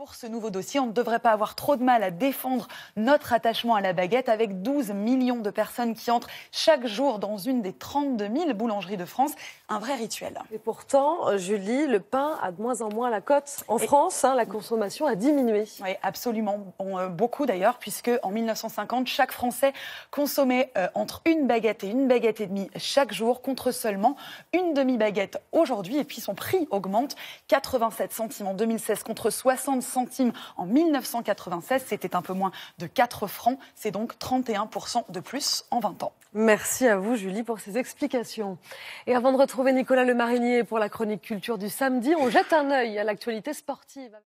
Pour ce nouveau dossier, on ne devrait pas avoir trop de mal à défendre notre attachement à la baguette avec 12 millions de personnes qui entrent chaque jour dans une des 32 000 boulangeries de France. Un vrai rituel. Et pourtant, euh, Julie, le pain a de moins en moins la cote. En France, hein, la consommation a diminué. Oui, absolument. Euh, beaucoup d'ailleurs, puisque en 1950, chaque Français consommait euh, entre une baguette et une baguette et demie chaque jour, contre seulement une demi-baguette aujourd'hui. Et puis son prix augmente, 87 centimes en 2016 contre 60 centimes en 1996. C'était un peu moins de 4 francs. C'est donc 31% de plus en 20 ans. Merci à vous, Julie, pour ces explications. Et avant de retrouver Nicolas Le Marinier pour la chronique culture du samedi, on jette un œil à l'actualité sportive.